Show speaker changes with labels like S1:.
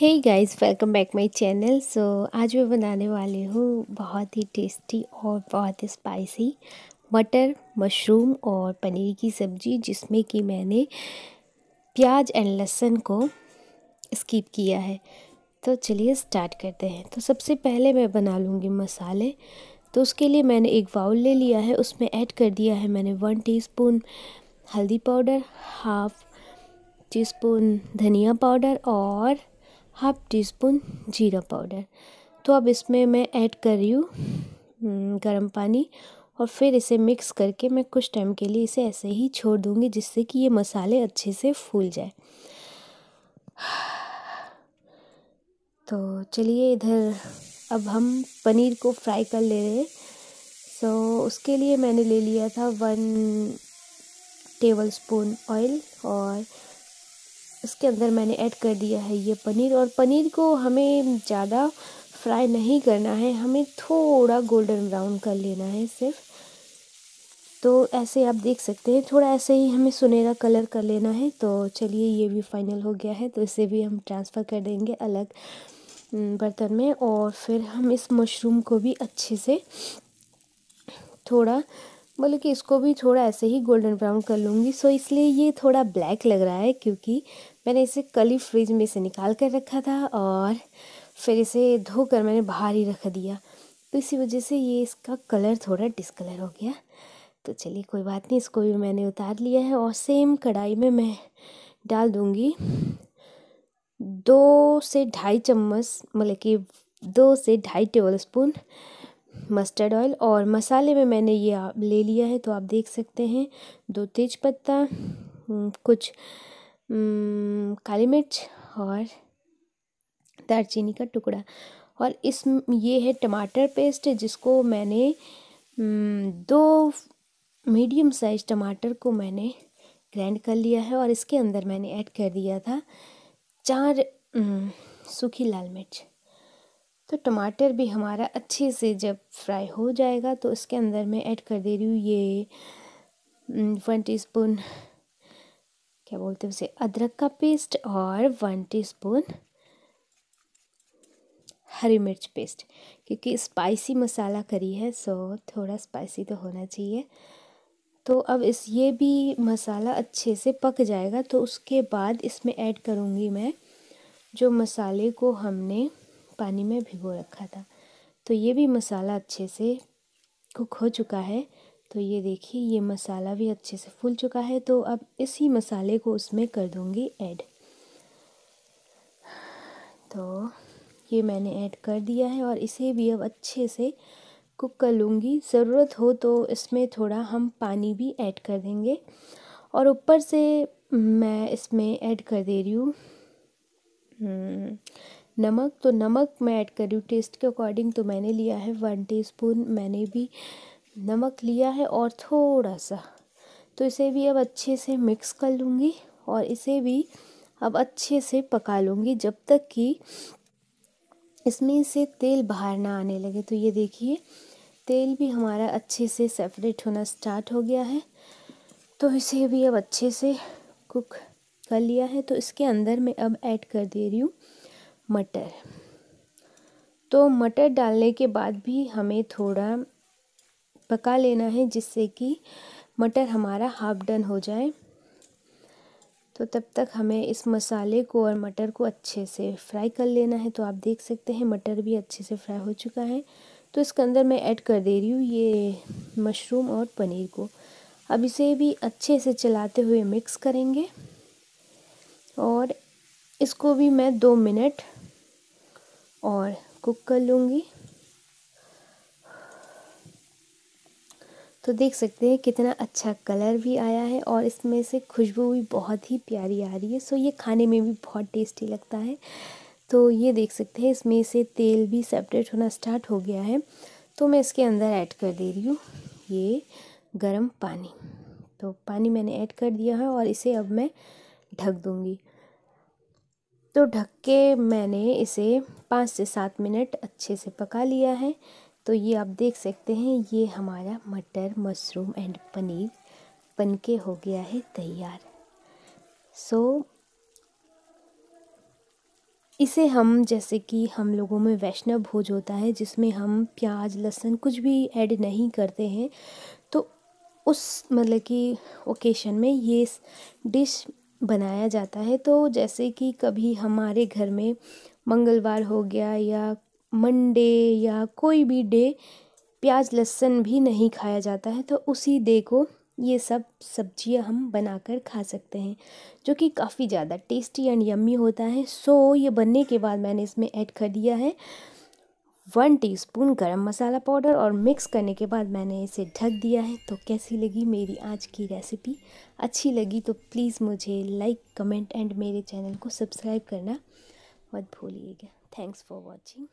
S1: hey guys welcome back my channel so आज मैं बनाने वाली हूँ बहुत ही टेस्टी और बहुत ही स्पाइसी मटर मशरूम और पनीर की सब्ज़ी जिसमें कि मैंने प्याज एंड लहसुन को स्किप किया है तो चलिए स्टार्ट करते हैं तो सबसे पहले मैं बना लूँगी मसाले तो उसके लिए मैंने एक बाउल ले लिया है उसमें ऐड कर दिया है मैंने वन टी हल्दी पाउडर हाफ़ स्पून धनिया पाउडर और हाफ टी स्पून जीरा पाउडर तो अब इसमें मैं ऐड कर रही हूँ गर्म हम्म, पानी और फिर इसे मिक्स करके मैं कुछ टाइम के लिए इसे ऐसे ही छोड़ दूँगी जिससे कि ये मसाले अच्छे से फूल जाए तो चलिए इधर अब हम पनीर को फ्राई कर ले रहे हैं सो so, उसके लिए मैंने ले लिया था वन टेबल स्पून ऑयल और इसके अंदर मैंने ऐड कर दिया है ये पनीर और पनीर को हमें ज़्यादा फ्राई नहीं करना है हमें थोड़ा गोल्डन ब्राउन कर लेना है सिर्फ तो ऐसे आप देख सकते हैं थोड़ा ऐसे ही हमें सुनहरा कलर कर लेना है तो चलिए ये भी फाइनल हो गया है तो इसे भी हम ट्रांसफ़र कर देंगे अलग हम्म, बर्तन में और फिर हम इस मशरूम को भी अच्छे से थोड़ा बोले कि इसको भी थोड़ा ऐसे ही गोल्डन ब्राउन कर लूँगी सो इसलिए ये थोड़ा ब्लैक लग रहा है क्योंकि मैंने इसे कल ही फ्रिज में से निकाल कर रखा था और फिर इसे धोकर मैंने बाहर ही रख दिया तो इसी वजह से ये इसका कलर थोड़ा डिसकलर हो गया तो चलिए कोई बात नहीं इसको भी मैंने उतार लिया है और सेम कढ़ाई में मैं डाल दूँगी दो से ढाई चम्मच मतलब कि दो से ढाई टेबल स्पून मस्टर्ड ऑयल और मसाले में मैंने ये ले लिया है तो आप देख सकते हैं दो तेज पत्ता कुछ काली मिर्च और दारचीनी का टुकड़ा और इस ये है टमाटर पेस्ट जिसको मैंने दो मीडियम साइज टमाटर को मैंने ग्राइंड कर लिया है और इसके अंदर मैंने ऐड कर दिया था चार सूखी लाल मिर्च तो टमाटर भी हमारा अच्छे से जब फ्राई हो जाएगा तो इसके अंदर मैं ऐड कर दे रही हूँ ये वन टीस्पून क्या बोलते हैं उसे अदरक का पेस्ट और वन टीस्पून हरी मिर्च पेस्ट क्योंकि स्पाइसी मसाला करी है सो थोड़ा स्पाइसी तो होना चाहिए तो अब इस ये भी मसाला अच्छे से पक जाएगा तो उसके बाद इसमें ऐड करूँगी मैं जो मसाले को हमने पानी में भिगो रखा था तो ये भी मसाला अच्छे से कुक हो चुका है तो ये देखिए ये मसाला भी अच्छे से फूल चुका है तो अब इसी मसाले को उसमें कर दूँगी ऐड तो ये मैंने ऐड कर दिया है और इसे भी अब अच्छे से कुक कर लूँगी ज़रूरत हो तो इसमें थोड़ा हम पानी भी ऐड कर देंगे और ऊपर से मैं इसमें ऐड कर दे रही हूँ हम्म, नमक तो नमक मैं ऐड कर रही हूँ टेस्ट के अकॉर्डिंग तो मैंने लिया है वन टीस्पून मैंने भी नमक लिया है और थोड़ा सा तो इसे भी अब अच्छे से मिक्स कर लूँगी और इसे भी अब अच्छे से पका लूँगी जब तक कि इसमें से तेल बाहर ना आने लगे तो ये देखिए तेल भी हमारा अच्छे से सेपरेट होना स्टार्ट हो गया है तो इसे भी अब अच्छे से कुक कर लिया है तो इसके अंदर मैं अब ऐड कर दे रही हूँ मटर तो मटर डालने के बाद भी हमें थोड़ा पका लेना है जिससे कि मटर हमारा हाफ डन हो जाए तो तब तक हमें इस मसाले को और मटर को अच्छे से फ्राई कर लेना है तो आप देख सकते हैं मटर भी अच्छे से फ्राई हो चुका है तो इसके अंदर मैं ऐड कर दे रही हूँ ये मशरूम और पनीर को अब इसे भी अच्छे से चलाते हुए मिक्स करेंगे और इसको भी मैं दो मिनट और कुक कर लूँगी तो देख सकते हैं कितना अच्छा कलर भी आया है और इसमें से खुशबू भी बहुत ही प्यारी आ रही है सो ये खाने में भी बहुत टेस्टी लगता है तो ये देख सकते हैं इसमें से तेल भी सेपरेट होना स्टार्ट हो गया है तो मैं इसके अंदर ऐड कर दे रही हूँ ये गर्म पानी तो पानी मैंने ऐड कर दिया है और इसे अब मैं ढक दूँगी तो ढक के मैंने इसे पाँच से सात मिनट अच्छे से पका लिया है तो ये आप देख सकते हैं ये हमारा मटर मशरूम एंड पनीर बनके हो गया है तैयार सो so, इसे हम जैसे कि हम लोगों में वैष्णव भोज होता है जिसमें हम प्याज लहसुन कुछ भी ऐड नहीं करते हैं तो उस मतलब कि ओकेशन में ये डिश बनाया जाता है तो जैसे कि कभी हमारे घर में मंगलवार हो गया या मंडे या कोई भी डे प्याज लहसुन भी नहीं खाया जाता है तो उसी डे को ये सब सब्जियां हम बनाकर खा सकते हैं जो कि काफ़ी ज़्यादा टेस्टी एंड यम्मी होता है सो ये बनने के बाद मैंने इसमें ऐड कर दिया है वन टीस्पून गरम मसाला पाउडर और मिक्स करने के बाद मैंने इसे ढक दिया है तो कैसी लगी मेरी आज की रेसिपी अच्छी लगी तो प्लीज़ मुझे लाइक कमेंट एंड मेरे चैनल को सब्सक्राइब करना मत भूलिएगा थैंक्स फॉर वॉचिंग